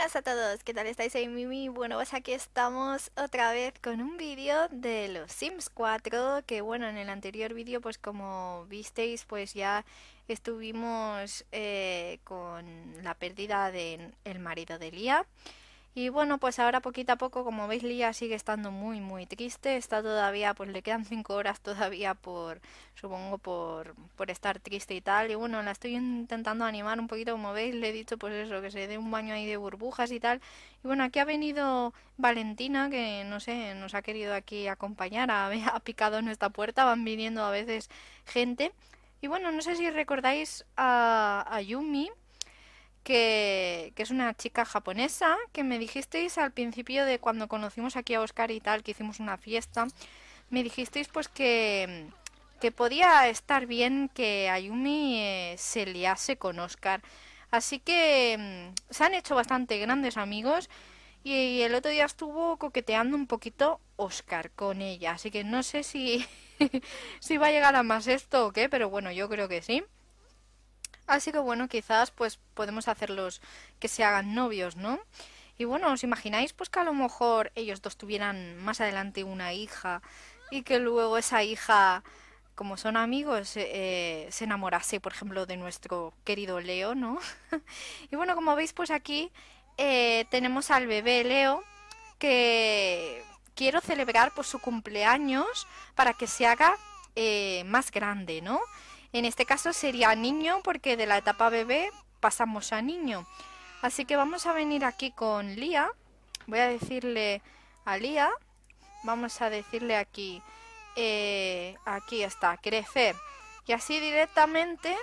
¡Hola a todos, ¿qué tal estáis? Soy Mimi, bueno pues aquí estamos otra vez con un vídeo de los Sims 4 que bueno en el anterior vídeo pues como visteis pues ya estuvimos eh, con la pérdida del el marido de Lía y bueno, pues ahora poquito a poco, como veis, Lía sigue estando muy, muy triste. Está todavía, pues le quedan cinco horas todavía por, supongo, por, por estar triste y tal. Y bueno, la estoy intentando animar un poquito, como veis, le he dicho, pues eso, que se dé un baño ahí de burbujas y tal. Y bueno, aquí ha venido Valentina, que no sé, nos ha querido aquí acompañar, ha, picado en nuestra puerta, van viniendo a veces gente. Y bueno, no sé si recordáis a, a Yumi que, es una chica japonesa que me dijisteis al principio de cuando conocimos aquí a Oscar y tal, que hicimos una fiesta, me dijisteis pues que, que podía estar bien que Ayumi eh, se liase con Oscar. Así que mm, se han hecho bastante grandes amigos y el otro día estuvo coqueteando un poquito Oscar con ella. Así que no sé si, si va a llegar a más esto o qué, pero bueno, yo creo que sí. Así que bueno, quizás pues podemos hacerlos que se hagan novios, ¿no? Y bueno, ¿os imagináis pues que a lo mejor ellos dos tuvieran más adelante una hija y que luego esa hija, como son amigos, eh, eh, se enamorase, por ejemplo, de nuestro querido Leo, ¿no? y bueno, como veis pues aquí eh, tenemos al bebé Leo que quiero celebrar por pues, su cumpleaños para que se haga más grande, ¿no? En este caso sería niño porque de la etapa bebé pasamos a niño. Así que vamos a venir aquí con Lía. Voy a decirle a Lía, vamos a decirle aquí, eh, aquí está, crecer. Y así directamente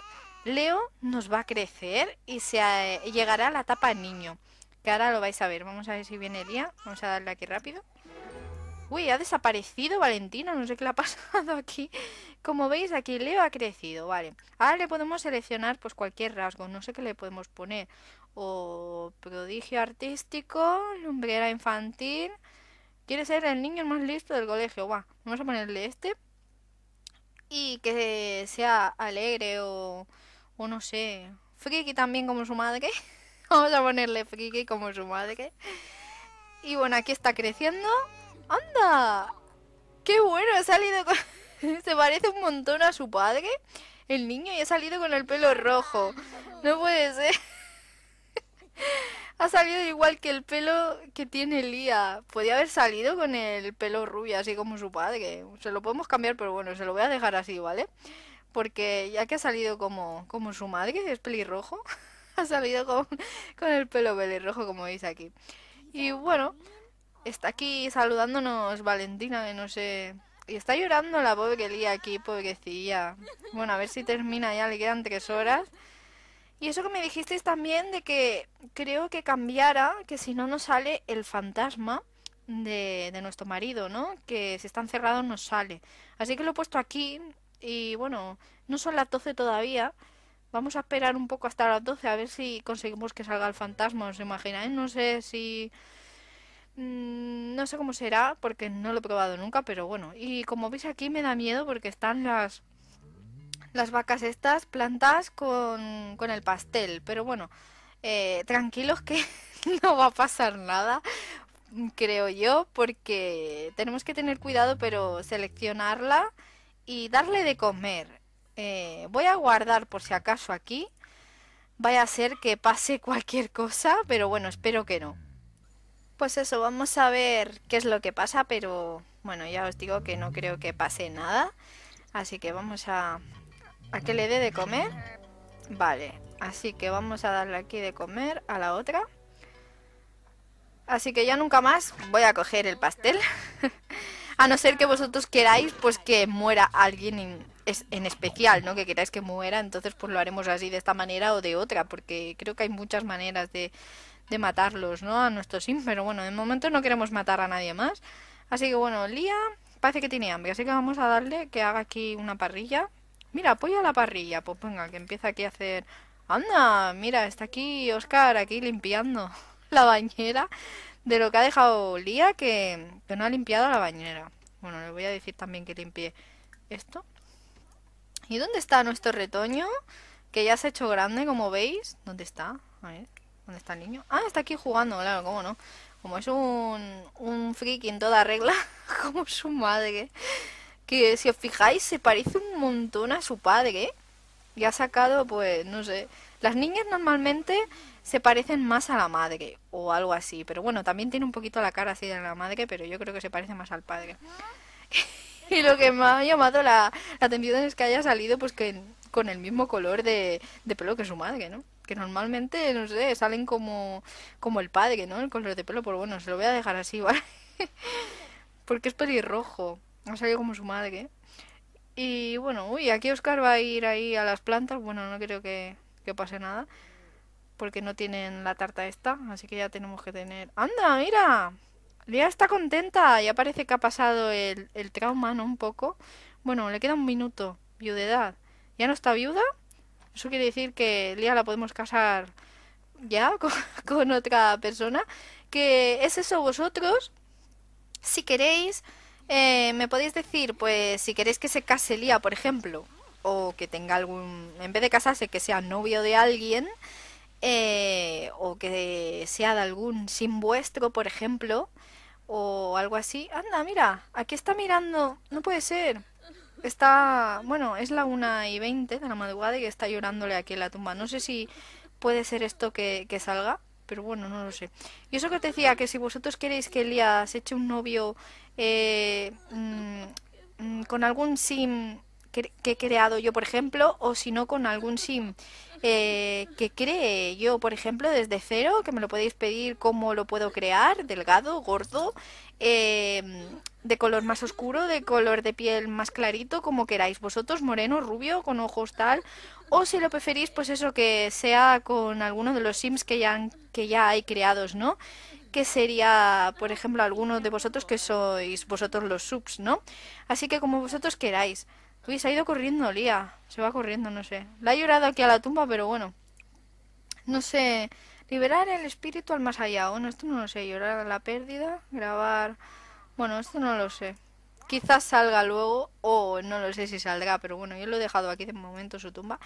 Leo nos va a crecer y se eh, llegará a la etapa niño. Que ahora lo vais a ver. Vamos a ver si viene Lía. Vamos a darle aquí rápido. Uy, ha desaparecido Valentina, no sé qué le ha pasado aquí. Como veis, aquí Leo ha crecido, vale. Ahora le podemos seleccionar pues cualquier rasgo, no sé qué le podemos poner. O prodigio artístico, lumbrera infantil. Quiere ser el niño más listo del colegio, Vamos a ponerle este. Y que sea alegre o, o no sé, friki también como su madre. Vamos a ponerle friki como su madre. Y bueno, aquí está creciendo. ¡Anda! ¡Qué bueno! Ha salido con... Se parece un montón a su padre, el niño, y ha salido con el pelo rojo. No puede ser. ha salido igual que el pelo que tiene Lía. Podía haber salido con el pelo rubio, así como su padre. Se lo podemos cambiar, pero bueno, se lo voy a dejar así, ¿vale? Porque ya que ha salido como, como su madre, es pelirrojo, ha salido con, con el pelo pelirrojo, como veis aquí. Y bueno, Está aquí saludándonos Valentina, que no sé... Y está llorando la pobre que lía aquí, pobrecilla. Bueno, a ver si termina ya, le quedan tres horas. Y eso que me dijisteis también de que creo que cambiara, que si no nos sale el fantasma de, de nuestro marido, ¿no? Que si está encerrado nos sale. Así que lo he puesto aquí y bueno, no son las 12 todavía. Vamos a esperar un poco hasta las 12 a ver si conseguimos que salga el fantasma, ¿os imagináis? No sé si... Mm, no sé cómo será porque no lo he probado nunca, pero bueno. Y como veis aquí me da miedo porque están las las vacas estas plantadas con, con el pastel. Pero bueno, eh, tranquilos que no va a pasar nada, creo yo, porque tenemos que tener cuidado, pero seleccionarla y darle de comer. Eh, voy a guardar por si acaso aquí. Vaya a ser que pase cualquier cosa, pero bueno, espero que no. Pues eso, vamos a ver qué es lo que pasa, pero bueno, ya os digo que no creo que pase nada. Así que vamos a... ¿A qué le dé de comer? Vale, así que vamos a darle aquí de comer a la otra. Así que ya nunca más voy a coger el pastel. a no ser que vosotros queráis pues que muera alguien en, en, especial, ¿no? Que queráis que muera, entonces pues lo haremos así de esta manera o de otra, porque creo que hay muchas maneras de, de matarlos, ¿no? A nuestros sims, pero bueno, de momento no queremos matar a nadie más. Así que bueno, Lía parece que tiene hambre, así que vamos a darle que haga aquí una parrilla. Mira, apoya la parrilla, pues venga, que empieza aquí a hacer... Anda, mira, está aquí Oscar, aquí limpiando la bañera de lo que ha dejado Lía, que, que no ha limpiado la bañera. Bueno, le voy a decir también que limpie esto. ¿Y dónde está nuestro retoño? Que ya se ha hecho grande, como veis. ¿Dónde está? A ver. ¿Dónde está el niño? Ah, está aquí jugando, claro, cómo no. Como es un, un friki en toda regla, como su madre. Que si os fijáis, se parece un montón a su padre. Y ha sacado, pues, no sé. Las niñas normalmente se parecen más a la madre o algo así. Pero bueno, también tiene un poquito la cara así de la madre, pero yo creo que se parece más al padre. y lo que me ha llamado la, la atención es que haya salido, pues, que con el mismo color de pelo que su madre, ¿no? que normalmente, no sé, salen como, como el padre, ¿no? El color de pelo, pero bueno, se lo voy a dejar así, ¿vale? Porque es pelirrojo, no salido como su madre. Y bueno, uy, aquí Oscar va a ir ahí a las plantas, bueno, no creo que, pase nada. Porque no tienen la tarta esta, así que ya tenemos que tener... ¡Anda, mira! Lía está contenta, ya parece que ha pasado el, el trauma, ¿no? Un poco. Bueno, le queda un minuto. Viudedad. ¿Ya no está viuda? Eso quiere decir que Lía la podemos casar ya con, otra persona. Que es eso vosotros, si queréis, eh, me podéis decir, pues si queréis que se case Lía, por ejemplo, o que tenga algún, en vez de casarse, que sea novio de alguien, eh, o que sea de algún sin vuestro, por ejemplo, o algo así. Anda, mira, aquí está mirando, no puede ser está, bueno, es la 1 y 20 de la madrugada y está llorándole aquí en la tumba. No sé si puede ser esto que, que salga, pero bueno, no lo sé. Y eso que te decía, que si vosotros queréis que Elías eche un novio eh, mm, mm, con algún sim que, he creado yo, por ejemplo, o si no, con algún sim eh, que cree yo, por ejemplo, desde cero, que me lo podéis pedir cómo lo puedo crear, delgado, gordo, eh, de color más oscuro, de color de piel más clarito, como queráis. Vosotros, moreno, rubio, con ojos tal. O si lo preferís, pues eso, que sea con alguno de los sims que ya, que ya hay creados, ¿no? que sería, por ejemplo, alguno de vosotros que sois vosotros los subs, ¿no? Así que como vosotros queráis. Uy, se ha ido corriendo Lía. Se va corriendo, no sé. La ha llorado aquí a la tumba, pero bueno. No sé. Liberar el espíritu al más allá. Bueno, esto no lo sé. Llorar a la pérdida. Grabar bueno, esto no lo sé. Quizás salga luego, o no lo sé si saldrá, pero bueno, yo lo he dejado aquí de momento su tumba.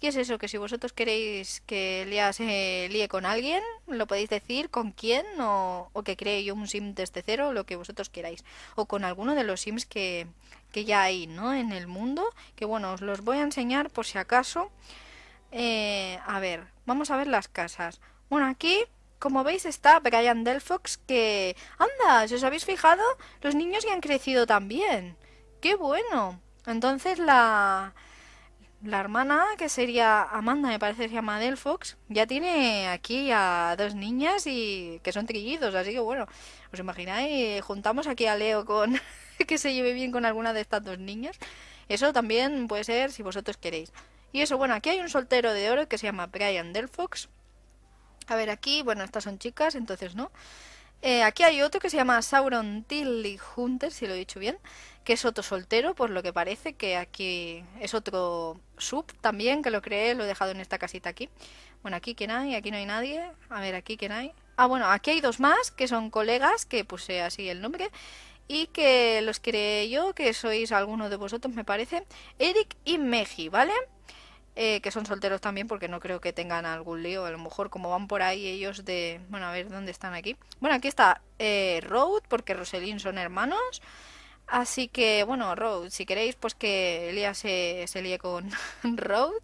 Y es eso, que si vosotros queréis que Lía se líe con alguien, lo podéis decir, con quién, o, que cree yo un sim desde cero, lo que vosotros queráis. O con alguno de los sims que, que ya hay, ¿no? En el mundo, que bueno, os los voy a enseñar por si acaso. Eh, a ver, vamos a ver las casas. Bueno, aquí como veis está Brian Delfox que... ¡Anda! Si os habéis fijado, los niños ya han crecido también. ¡Qué bueno! Entonces la... La hermana, que sería Amanda, me parece que se llama Delfox, ya tiene aquí a dos niñas y que son trillidos. así que bueno, os imagináis, juntamos aquí a Leo con que se lleve bien con alguna de estas dos niñas. Eso también puede ser si vosotros queréis. Y eso, bueno, aquí hay un soltero de oro que se llama Brian Delfox, a ver, aquí, bueno, estas son chicas, entonces no. Eh, aquí hay otro que se llama Sauron Tilly Hunter, si lo he dicho bien, que es otro soltero, por lo que parece que aquí es otro sub también, que lo creé, lo he dejado en esta casita aquí. Bueno, aquí quién hay, aquí no hay nadie. A ver, aquí quién hay. Ah, bueno, aquí hay dos más, que son colegas, que puse así el nombre, y que los creé yo, que sois alguno de vosotros, me parece, Eric y Meji, ¿vale? vale eh, que son solteros también porque no creo que tengan algún lío. A lo mejor como van por ahí ellos de... Bueno, a ver, ¿dónde están aquí? Bueno, aquí está eh, Road porque Roselín son hermanos. Así que, bueno, Road, si queréis, pues que Elías se, se líe con Road.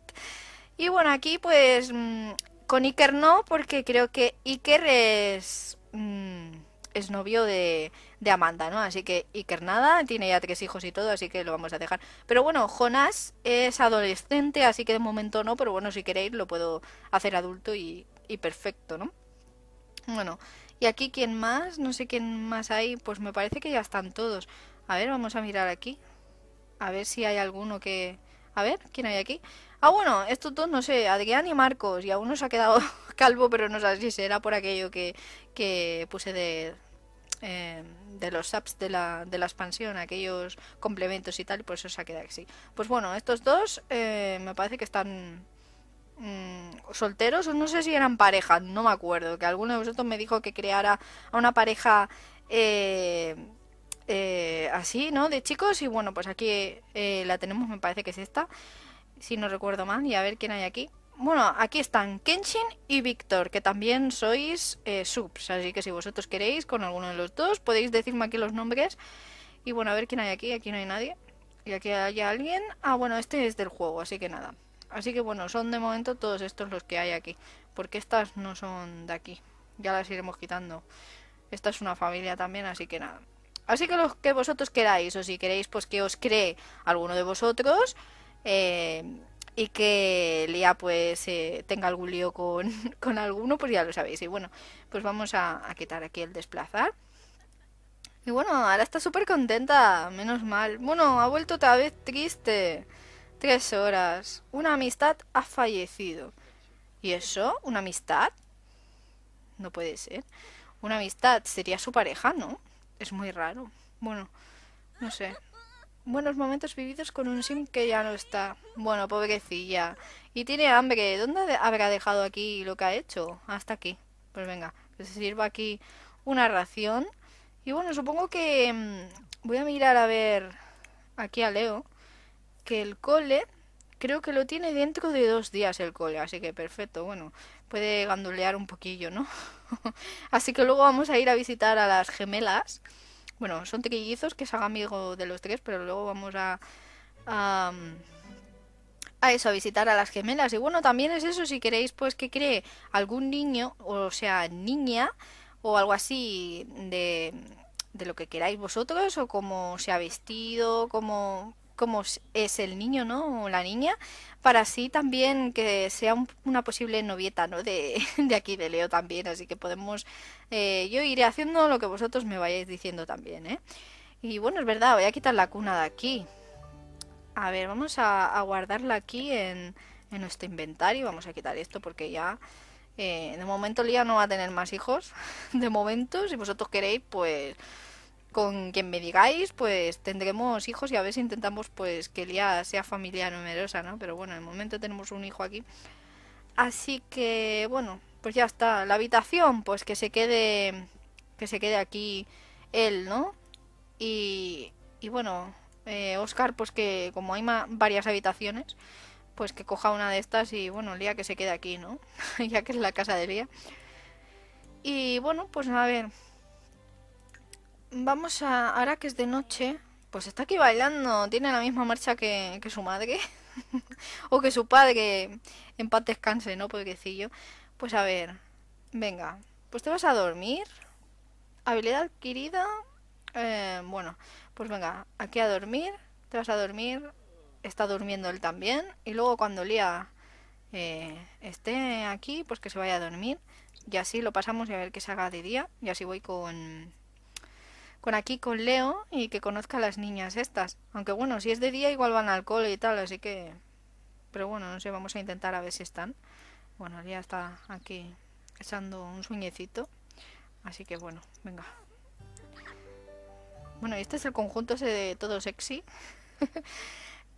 Y bueno, aquí pues mm, con Iker no, porque creo que Iker es... Mm, es novio de, de Amanda, ¿no? Así que Iker nada, tiene ya tres hijos y todo, así que lo vamos a dejar. Pero bueno, Jonas es adolescente, así que de momento no, pero bueno, si queréis lo puedo hacer adulto y, y perfecto, ¿no? Bueno, y aquí quién más, no sé quién más hay, pues me parece que ya están todos. A ver, vamos a mirar aquí. A ver si hay alguno que... A ver, ¿quién hay aquí? Ah, bueno, estos dos, no sé, Adrián y Marcos, y aún nos ha quedado calvo, pero no sé si será por aquello que, que puse de, em, de los apps de la, de la expansión, aquellos complementos y tal, Pues por eso se ha quedado así. Pues bueno, estos dos eh, me parece que están mm, solteros, o no sé si eran parejas, no me acuerdo, que alguno de vosotros me dijo que creara a una pareja eh, eh, así, ¿no? De chicos, y bueno, pues aquí la tenemos, me parece que es esta, si no recuerdo mal, y a ver quién hay aquí. Bueno, aquí están Kenshin y Víctor, que también sois eh, subs, así que si vosotros queréis con alguno de los dos podéis decirme aquí los nombres. Y bueno, a ver quién hay aquí, aquí no hay nadie. Y aquí hay alguien. Ah, bueno, este es del juego, así que nada. Así que bueno, son de momento todos estos los que hay aquí, porque estas no son de aquí. Ya las iremos quitando. Esta es una familia también, así que nada. Así que los que vosotros queráis, o si queréis pues que os cree alguno de vosotros, eh, y que Lía pues eh, tenga algún lío con, alguno, pues ya lo sabéis. Y bueno, pues vamos a, a quitar aquí el desplazar. Y bueno, ahora está súper contenta, menos mal. Bueno, ha vuelto otra vez triste. Tres horas. Una amistad ha fallecido. ¿Y eso? ¿Una amistad? No puede ser. Una amistad sería su pareja, ¿no? Es muy raro. Bueno, no sé. Buenos momentos vividos con un sim que ya no está. Bueno, pobrecilla. Y tiene hambre. ¿Dónde habrá dejado aquí lo que ha hecho? Hasta aquí. Pues venga, que se sirva aquí una ración. Y bueno, supongo que mm, voy a mirar a ver aquí a Leo. Que el cole, creo que lo tiene dentro de dos días el cole. Así que perfecto, bueno, puede gandulear un poquillo, ¿no? así que luego vamos a ir a visitar a las gemelas. Bueno, son trillizos que se haga amigo de los tres, pero luego vamos a, a, eso, a visitar a las gemelas. Y bueno, también es eso, si queréis, pues que cree algún niño, o sea, niña, o algo así de, de lo que queráis vosotros, o cómo se ha vestido, como como es el niño, ¿no? O la niña, para así también que sea una posible novieta, ¿no? De, aquí, de Leo también, así que podemos... Eh, yo iré haciendo lo que vosotros me vayáis diciendo también, ¿eh? Y bueno, es verdad, voy a quitar la cuna de aquí. A ver, vamos a, guardarla aquí en, en, nuestro inventario. Vamos a quitar esto porque ya... Eh, de momento Lía no va a tener más hijos. De momento, si vosotros queréis, pues con quien me digáis, pues tendremos hijos y a veces intentamos pues que Lía sea familia numerosa, ¿no? Pero bueno, el momento tenemos un hijo aquí. Así que bueno, pues ya está. La habitación, pues que se quede. Que se quede aquí él, ¿no? Y. Y bueno, Oscar, eh, pues que como hay varias habitaciones, pues que coja una de estas y bueno, Lía que se quede aquí, ¿no? ya que es la casa de Lía. Y bueno, pues a ver, Vamos a... Ahora que es de noche, pues está aquí bailando. Tiene la misma marcha que, que su madre. o que su padre. En paz descanse, ¿no? Pobrecillo. Pues a ver. Venga. Pues te vas a dormir. Habilidad adquirida. Eh, bueno, pues venga. Aquí a dormir. Te vas a dormir. Está durmiendo él también. Y luego cuando Lía eh, esté aquí, pues que se vaya a dormir. Y así lo pasamos y a ver que se haga de día. Y así voy con con aquí con Leo y que conozca a las niñas estas. Aunque bueno, si es de día igual van al cole y tal, así que... Pero bueno, no sé, vamos a intentar a ver si están. Bueno, ya está aquí echando un sueñecito. Así que bueno, venga. Bueno, este es el conjunto ese de todo sexy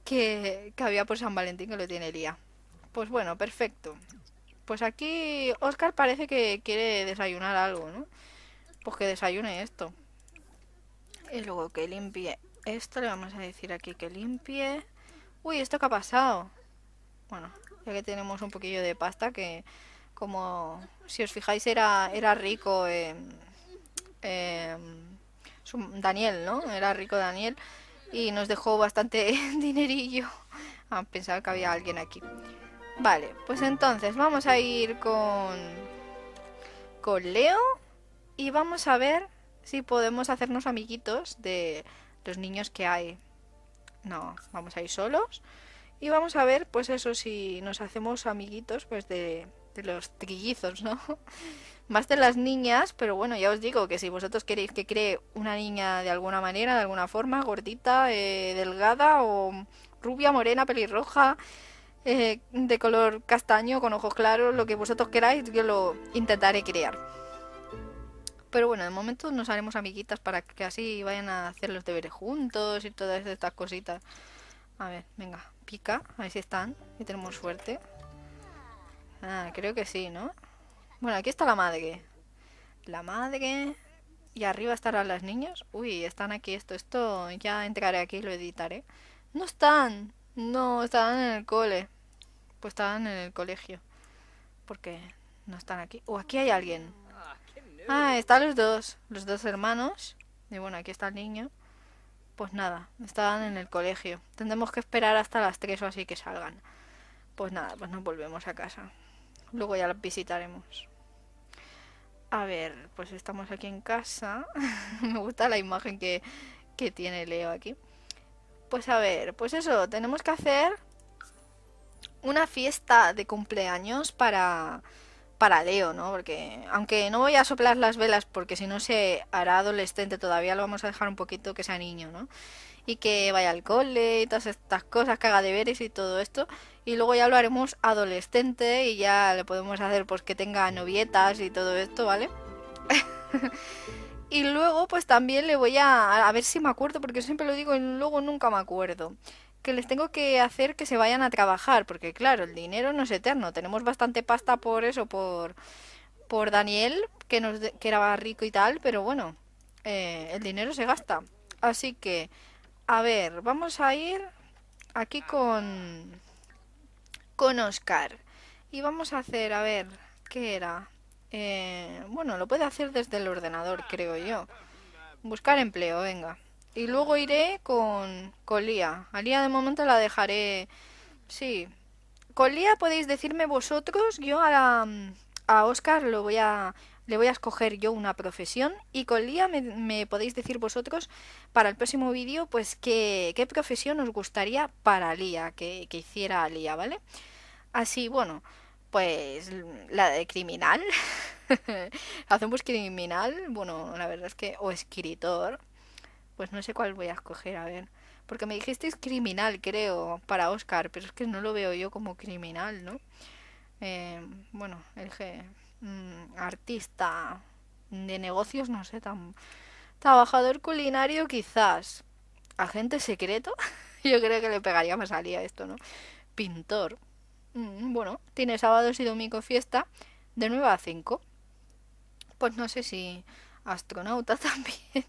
que, que había por San Valentín que lo tiene Lía. Pues bueno, perfecto. Pues aquí Oscar parece que quiere desayunar algo, ¿no? Pues que desayune esto. Y luego que limpie esto. Le vamos a decir aquí que limpie. Uy, ¿esto qué ha pasado? Bueno, ya que tenemos un poquillo de pasta que... Como si os fijáis era, era rico... Em, em, Daniel, ¿no? Era rico Daniel y nos dejó bastante dinerillo. A ah, pensar que había alguien aquí. Vale, pues entonces vamos a ir con con Leo y vamos a ver si podemos hacernos amiguitos de los niños que hay. No, vamos a ir solos. Y vamos a ver, pues eso, si nos hacemos amiguitos, pues de, de los trillizos, ¿no? Más de las niñas, pero bueno, ya os digo que si vosotros queréis que cree una niña de alguna manera, de alguna forma, gordita, eh, delgada o rubia, morena, pelirroja, eh, de color castaño, con ojos claros, lo que vosotros queráis, yo lo intentaré crear. Pero bueno, de momento nos haremos amiguitas para que así vayan a hacer los deberes juntos y todas estas cositas. A ver, venga, pica, ahí ver si están, y tenemos suerte. Ah, creo que sí, ¿no? Bueno, aquí está la madre. La madre. Y arriba estarán las niñas. Uy, están aquí esto, esto. Ya entraré aquí y lo editaré. No están. No, estaban en el cole. Pues estaban en el colegio. Porque no están aquí. O aquí hay alguien. Ah, están los dos, los dos hermanos. Y bueno, aquí está el niño. Pues nada, estaban en el colegio. Tendremos que esperar hasta las tres o así que salgan. Pues nada, pues nos volvemos a casa. Luego ya los visitaremos. A ver, pues estamos aquí en casa. Me gusta la imagen que tiene Leo aquí. Pues a ver, pues eso, tenemos que hacer una fiesta de cumpleaños para para ¿no? Porque aunque no voy a soplar las velas porque si no se hará adolescente, todavía lo vamos a dejar un poquito que sea niño, ¿no? Y que vaya al cole y todas estas cosas, que haga deberes y todo esto. Y luego ya lo haremos adolescente y ya le podemos hacer pues que tenga novietas y todo esto, ¿vale? y luego pues también le voy a... A ver si me acuerdo, porque siempre lo digo y luego nunca me acuerdo que les tengo que hacer que se vayan a trabajar, porque claro, el dinero no es eterno, tenemos bastante pasta por eso, por, por Daniel, que, nos, que era rico y tal, pero bueno, eh, el dinero se gasta. Así que, a ver, vamos a ir aquí con, con Oscar. Y vamos a hacer, a ver, ¿qué era? Eh, bueno, lo puede hacer desde el ordenador, creo yo. Buscar empleo, venga. Y luego iré con, con Lía. A Lía de momento la dejaré... Sí. Con Lía podéis decirme vosotros. Yo a, a Oscar lo voy a, le voy a escoger yo una profesión. Y con Lía me, podéis decir vosotros para el próximo vídeo pues qué, qué profesión os gustaría para Lía, que, que hiciera Lía, ¿vale? Así, bueno pues la de criminal. Hacemos criminal, bueno, la verdad es que, o escritor, pues no sé cuál voy a escoger, a ver. Porque me dijisteis criminal, creo, para Oscar, pero es que no lo veo yo como criminal, ¿no? Eh, bueno, el G. Mm, artista de negocios, no sé, tan... Trabajador culinario quizás. Agente secreto. yo creo que le pegaría más a esto, ¿no? Pintor. Mm, bueno, tiene sábados y domingo fiesta de 9 a 5. Pues no sé si astronauta también.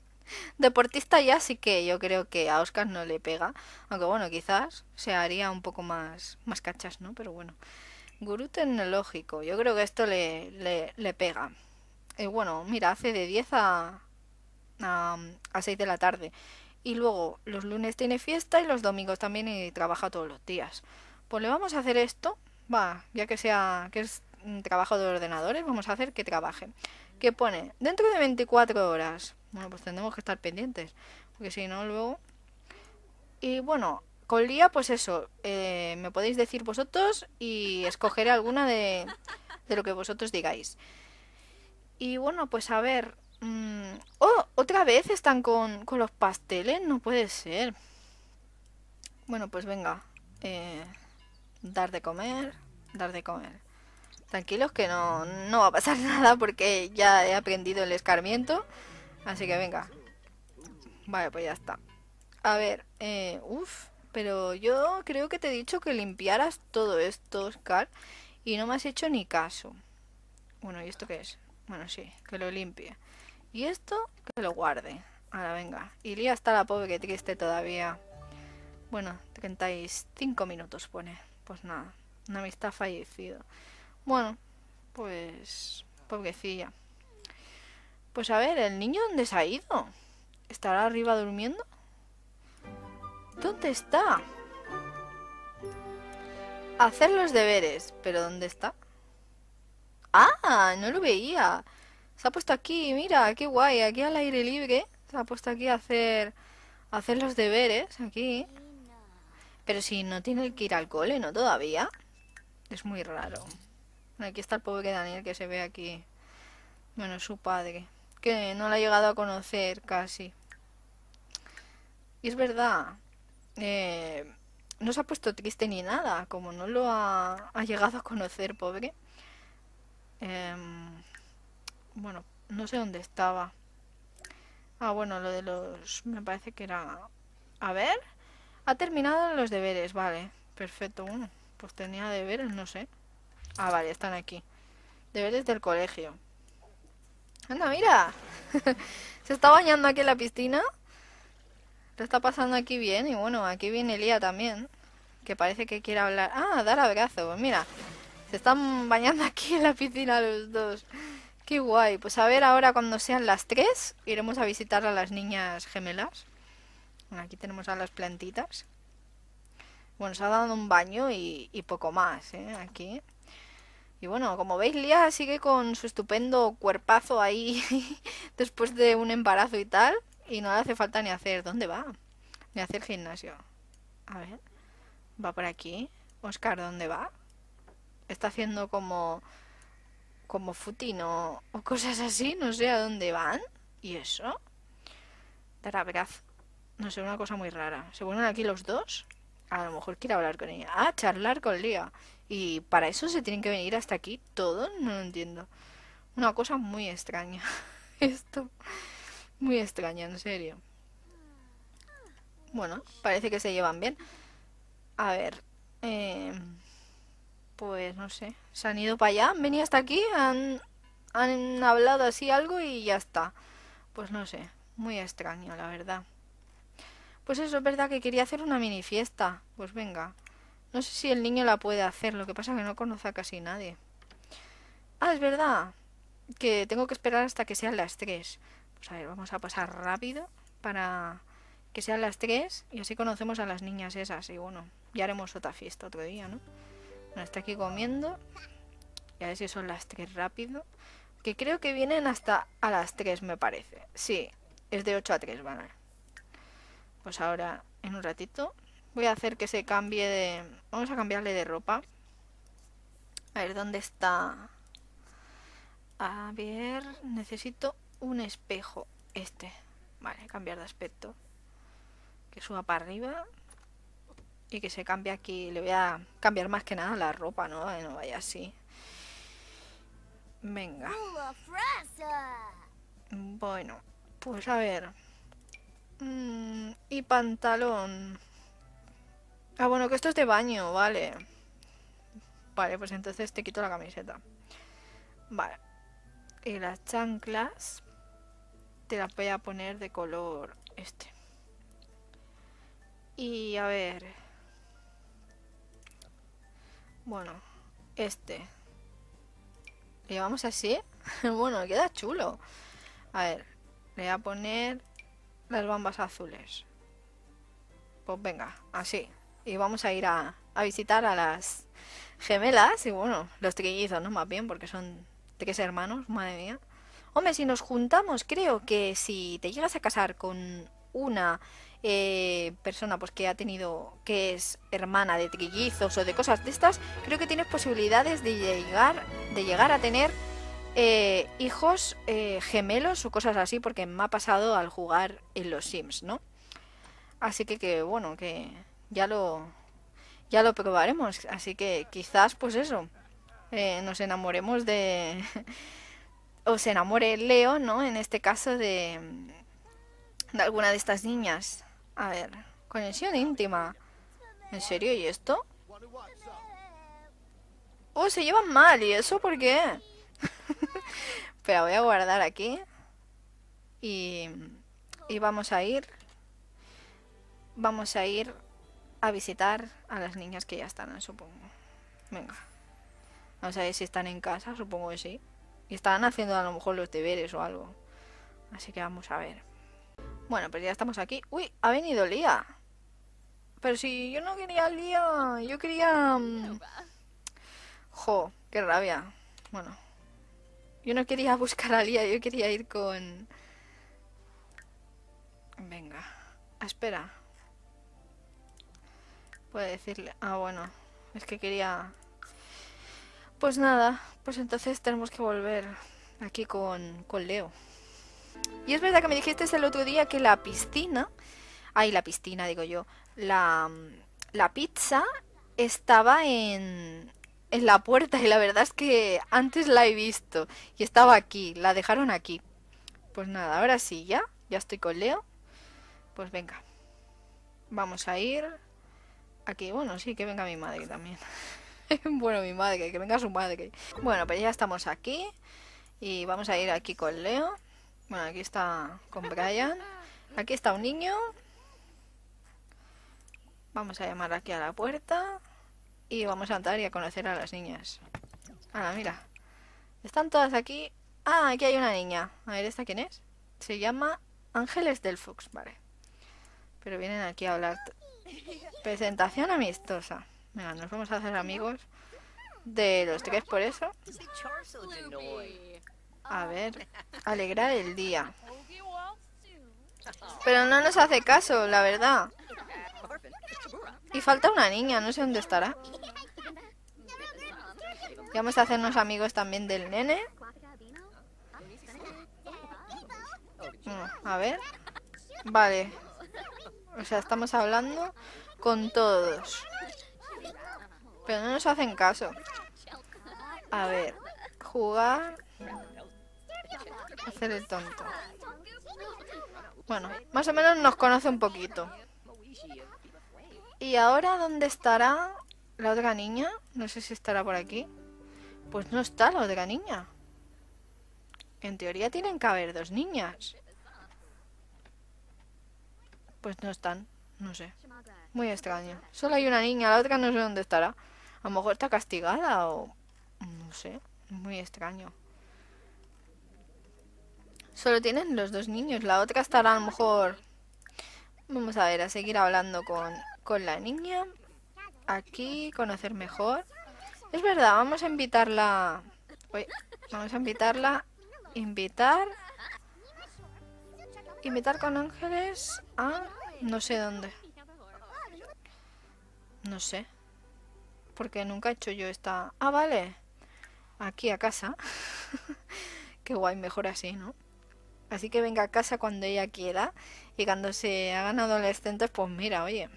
Deportista ya sí que yo creo que a Oscar no le pega. Aunque bueno, quizás se haría un poco más, más cachas, ¿no? Pero bueno. Gurú tecnológico. Yo creo que esto le, le, pega. y eh, bueno, mira, hace de 10 a, a, 6 de la tarde. Y luego los lunes tiene fiesta y los domingos también y trabaja todos los días. Pues le vamos a hacer esto. Va, ya que sea que es trabajo de ordenadores, vamos a hacer que trabaje. Que pone, dentro de 24 horas bueno, pues tendremos que estar pendientes, porque si no, luego... Y bueno, con Lía, pues eso, eh, me podéis decir vosotros y escogeré alguna de, lo que vosotros digáis. Y bueno, pues a ver... Mm, ¡Oh! Otra vez están con, los pasteles, no puede ser. Bueno, pues venga. Eh, dar de comer, dar de comer. Tranquilos que no, no va a pasar nada porque ya he aprendido el escarmiento. Así que venga. Vale, pues ya está. A ver, eh, uff, pero yo creo que te he dicho que limpiaras todo esto, Oscar, y no me has hecho ni caso. Bueno, ¿y esto qué es? Bueno, sí, que lo limpie. Y esto, que lo guarde. Ahora, venga. Y Lía está la pobre que triste todavía. Bueno, 35 minutos pone. Pues nada, una amistad fallecido. Bueno, pues... Pobrecilla. Pues a ver, ¿el niño dónde se ha ido? ¿Estará arriba durmiendo? ¿Dónde está? Hacer los deberes. ¿Pero dónde está? ¡Ah! No lo veía. Se ha puesto aquí, mira, qué guay. Aquí al aire libre. Se ha puesto aquí a hacer, hacer los deberes. Aquí. Pero si no tiene que ir al cole, ¿no? Todavía. Es muy raro. Aquí está el pobre Daniel que se ve aquí. Bueno, su padre que no la ha llegado a conocer casi. Y es verdad, eh, no se ha puesto triste ni nada, como no lo ha, llegado a conocer, pobre. Em, bueno, no sé dónde estaba. Ah, bueno, lo de los... me parece que era... A ver, ha terminado los deberes, vale, perfecto, uno pues tenía deberes, no sé. Ah, vale, están aquí. Deberes del colegio. Anda, mira. Se está bañando aquí en la piscina. Lo está pasando aquí bien. Y bueno, aquí viene Lía también. Que parece que quiere hablar. Ah, dar abrazo. Pues mira. Se están bañando aquí en la piscina los dos. Qué guay. Pues a ver, ahora cuando sean las tres iremos a visitar a las niñas gemelas. Aquí tenemos a las plantitas. Bueno, se ha dado un baño y, y poco más, ¿eh? Aquí. Y bueno, como veis, Lía sigue con su estupendo cuerpazo ahí después de un embarazo y tal. Y no le hace falta ni hacer... ¿Dónde va? Ni hacer gimnasio. A ver. Va por aquí. Oscar, ¿dónde va? Está haciendo como... Como futino o, cosas así. No sé a dónde van. ¿Y eso? Dar abrazo. No sé, una cosa muy rara. ¿Se vuelven aquí los dos? A lo mejor quiere hablar con ella. Ah, charlar con Lía. Y para eso se tienen que venir hasta aquí Todo, no lo entiendo. Una cosa muy extraña. Esto, muy extraña, en serio. Bueno, parece que se llevan bien. A ver, em, pues no sé. Se han ido para allá, han venido hasta aquí, han, han hablado así algo y ya está. Pues no sé, muy extraño, la verdad. Pues eso es verdad que quería hacer una mini fiesta. Pues venga, no sé si el niño la puede hacer, lo que pasa es que no conoce a casi nadie. Ah, es verdad. Que tengo que esperar hasta que sean las tres Pues a ver, vamos a pasar rápido para que sean las tres y así conocemos a las niñas esas. Y bueno, ya haremos otra fiesta otro día, ¿no? Bueno, está aquí comiendo. Y a ver si son las tres rápido. Que creo que vienen hasta a las 3, me parece. Sí, es de 8 a 3, van vale. Pues ahora, en un ratito, Voy a hacer que se cambie de... Vamos a cambiarle de ropa. A ver, ¿dónde está? A ver, necesito un espejo. Este. Vale, cambiar de aspecto. Que suba para arriba. Y que se cambie aquí. Le voy a cambiar más que nada la ropa, ¿no? Que no vaya así. Venga. Bueno, pues a ver. Mm, y pantalón. Ah, bueno, que esto es de baño, vale. Vale, pues entonces te quito la camiseta. Vale. Y las chanclas te las voy a poner de color este. Y a ver. Bueno, este. ¿Le llevamos así? bueno, queda chulo. A ver, le voy a poner las bambas azules. Pues venga, así y vamos a ir a, visitar a las gemelas y bueno, los trillizos, ¿no? Más bien, porque son tres hermanos, madre mía. Hombre, si nos juntamos, creo que si te llegas a casar con una eh, persona pues que ha tenido, que es hermana de trillizos o de cosas de estas, creo que tienes posibilidades de llegar, de llegar a tener eh, hijos eh, gemelos o cosas así, porque me ha pasado al jugar en los Sims, ¿no? Así que que, bueno, que ya lo, ya lo probaremos. Así que quizás, pues eso, eh, nos enamoremos de... o se enamore Leo, ¿no? En este caso de, de alguna de estas niñas. A ver, conexión íntima. ¿En serio? ¿Y esto? Oh, se llevan mal. ¿Y eso por qué? Pero voy a guardar aquí. Y, y vamos a ir. Vamos a ir a visitar a las niñas que ya están, supongo. Venga. Vamos a ver si están en casa, supongo que sí. Y están haciendo a lo mejor los deberes o algo. Así que vamos a ver. Bueno, pues ya estamos aquí. ¡Uy! Ha venido Lía. Pero si yo no quería Lía, yo quería... Mm, jo, qué rabia. Bueno. Yo no quería buscar a Lía, yo quería ir con... Venga. Espera, puede decirle? Ah, bueno, es que quería... Pues nada, pues entonces tenemos que volver aquí con, con Leo. Y es verdad que me dijiste el otro día que la piscina, ay, la piscina digo yo, la, la pizza estaba en, en la puerta y la verdad es que antes la he visto y estaba aquí, la dejaron aquí. Pues nada, ahora sí, ya, ya estoy con Leo. Pues venga, vamos a ir Aquí, bueno, sí, que venga mi madre también. bueno, mi madre, que venga su madre. Bueno, pues ya estamos aquí. Y vamos a ir aquí con Leo. Bueno, aquí está con Brian. Aquí está un niño. Vamos a llamar aquí a la puerta. Y vamos a entrar y a conocer a las niñas. ah mira. Están todas aquí. Ah, aquí hay una niña. A ver, ¿esta quién es? Se llama Ángeles del Fox, vale. Pero vienen aquí a hablar Presentación amistosa. Venga, nos vamos a hacer amigos de los tres por eso. A ver, alegrar el día. Pero no nos hace caso, la verdad. Y falta una niña, no sé dónde estará. Y vamos a hacernos amigos también del nene. Mm, a ver. Vale, o sea, estamos hablando con todos. Pero no nos hacen caso. A ver, jugar... Hacer el tonto. Bueno, más o menos nos conoce un poquito. ¿Y ahora dónde estará la otra niña? No sé si estará por aquí. Pues no está la otra niña. En teoría tienen que haber dos niñas pues no están. No sé. Muy extraño. Solo hay una niña, la otra no sé dónde estará. A lo mejor está castigada o... No sé. Muy extraño. Solo tienen los dos niños. La otra estará a lo mejor... Vamos a ver, a seguir hablando con, la niña. Aquí, conocer mejor. Es verdad, vamos a invitarla... vamos a invitarla. Invitar Imitar con ángeles a... No sé dónde. No sé. Porque nunca he hecho yo esta... Ah, vale. Aquí a casa. Qué guay, mejor así, ¿no? Así que venga a casa cuando ella quiera. Y cuando se hagan adolescentes, pues mira, oye.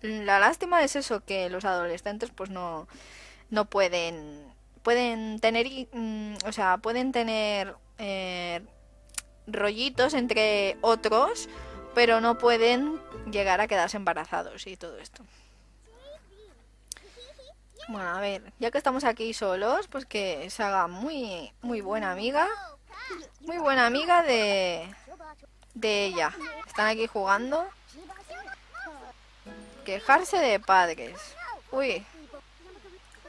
La lástima es eso, que los adolescentes pues no, no pueden... Pueden tener... Mm, o sea, pueden tener... Eh, rollitos entre otros, pero no pueden llegar a quedarse embarazados y todo esto. Bueno, a ver, ya que estamos aquí solos, pues que se haga muy, muy buena amiga. Muy buena amiga de, de ella. Están aquí jugando. Quejarse de padres. Uy.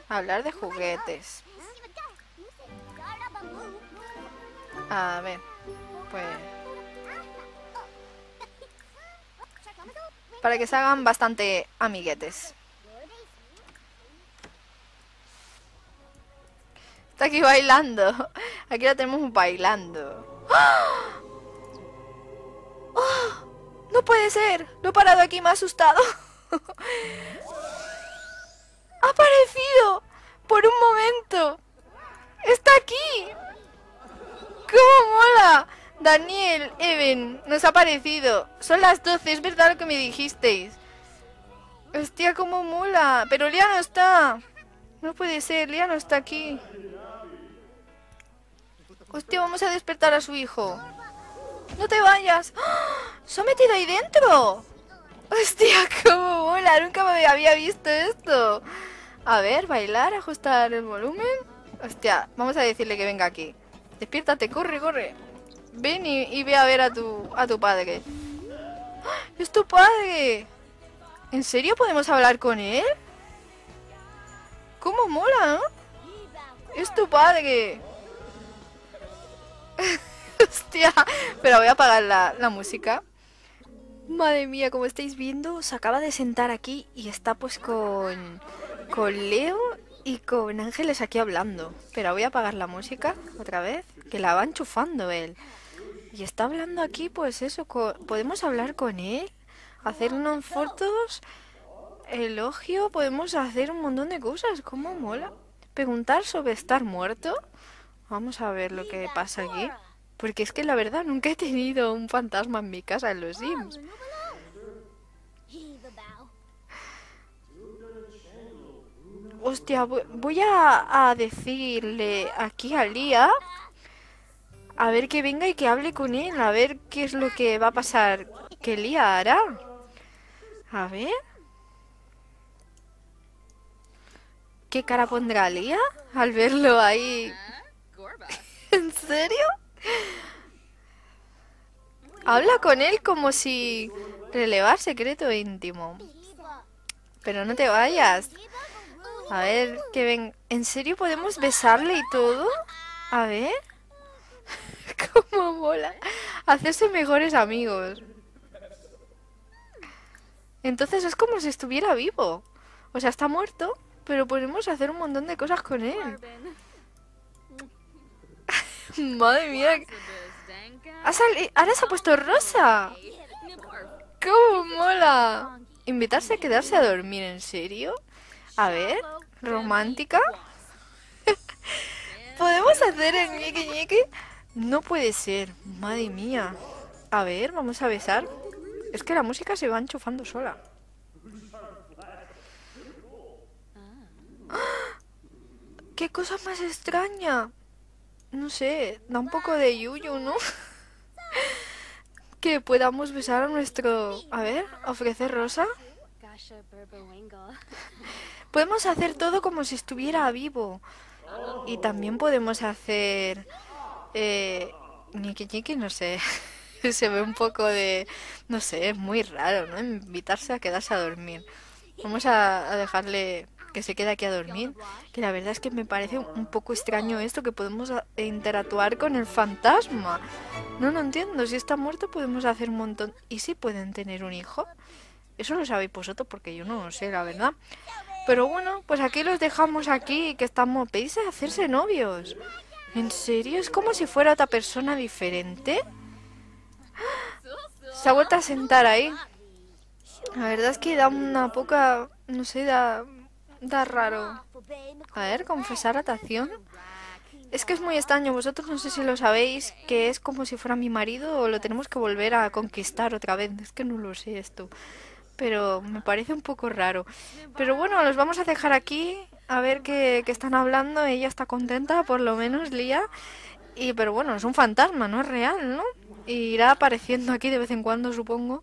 Hablar de juguetes. A ver. Pues, para que se hagan bastante amiguetes. Está aquí bailando. Aquí la tenemos bailando. ¡Ah! ¡Ah! ¡No puede ser! Lo he parado aquí, me ha asustado. nos ha parecido. Son las 12, es verdad lo que me dijisteis. Hostia, cómo mola. Pero Lía no está. No puede ser, Lía no está aquí. Hostia, vamos a despertar a su hijo. ¡No te vayas! ¡Oh! ¡Se ha metido ahí dentro! ¡Hostia, cómo mola! Nunca me había visto esto. A ver, bailar, ajustar el volumen. Hostia, vamos a decirle que venga aquí. Despiértate, corre, corre. Ven y, ve a ver a tu, a tu padre. ¡Ah! ¡Es tu padre! ¿En serio podemos hablar con él? ¿Cómo mola, ¡Es tu padre! Hostia, pero voy a apagar la, la música. Madre mía, como estáis viendo, se acaba de sentar aquí y está pues con, con Leo y con Ángeles aquí hablando. Pero voy a apagar la música otra vez que la va enchufando él. Y está hablando aquí, pues eso, podemos hablar con él, hacer unos fotos, elogio, podemos hacer un montón de cosas, ¿cómo mola? Preguntar sobre estar muerto. Vamos a ver lo que pasa aquí. Porque es que la verdad nunca he tenido un fantasma en mi casa en los Sims. Hostia, voy a, decirle aquí a Lía a ver que venga y que hable con él, a ver qué es lo que va a pasar, qué Lía hará. A ver. ¿Qué cara pondrá Lía al verlo ahí? ¿En serio? Habla con él como si relevar secreto íntimo. Pero no te vayas. A ver, que ven... ¿En serio podemos besarle y todo? A ver. ¡Cómo mola hacerse mejores amigos. Entonces es como si estuviera vivo. O sea, está muerto, pero podemos hacer un montón de cosas con él. Madre mía. Ahora se ha puesto rosa. ¡Cómo mola! Invitarse a quedarse a dormir, ¿en serio? A ver, romántica. ¿Podemos hacer el ñique ñique? No puede ser, madre mía. A ver, vamos a besar. Es que la música se va enchufando sola. ¡Ah! ¡Qué cosa más extraña! No sé, da un poco de yuyu, ¿no? que podamos besar a nuestro... A ver, ofrecer rosa. Podemos hacer todo como si estuviera vivo. Y también podemos hacer... Eh, Niki no sé. Se ve un poco de. No sé, es muy raro, ¿no? Invitarse a quedarse a dormir. Vamos a, dejarle que se quede aquí a dormir. Que la verdad es que me parece un poco extraño esto, que podemos interactuar con el fantasma. No no entiendo. Si está muerto, podemos hacer un montón. ¿Y si pueden tener un hijo? Eso lo sabéis vosotros, porque yo no lo sé, la verdad. Pero bueno, pues aquí los dejamos aquí, que estamos... Pedís a hacerse novios. ¿En serio? ¿Es como si fuera otra persona diferente? ¡Ah! Se ha vuelto a sentar ahí. La verdad es que da una poca... No sé, da... Da raro. A ver, confesar atación. Es que es muy extraño. Vosotros no sé si lo sabéis, que es como si fuera mi marido o lo tenemos que volver a conquistar otra vez. Es que no lo sé esto. Pero me parece un poco raro. Pero bueno, los vamos a dejar aquí a ver qué, están hablando. Ella está contenta, por lo menos, Lía. Y, pero bueno, es un fantasma, no es real, ¿no? Y irá apareciendo aquí de vez en cuando, supongo.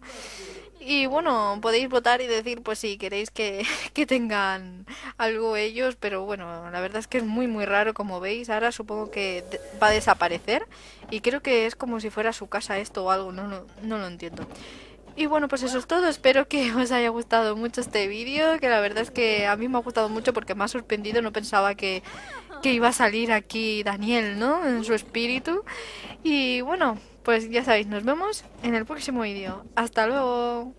Y bueno, podéis votar y decir, pues si sí, queréis que, tengan algo ellos, pero bueno, la verdad es que es muy, muy raro, como veis. Ahora supongo que va a desaparecer y creo que es como si fuera su casa esto o algo, no, no lo entiendo. Y bueno, pues eso es todo. Espero que os haya gustado mucho este vídeo, que la verdad es que a mí me ha gustado mucho porque me ha sorprendido. No pensaba que, iba a salir aquí Daniel, ¿no? En su espíritu. Y bueno, pues ya sabéis, nos vemos en el próximo vídeo. ¡Hasta luego!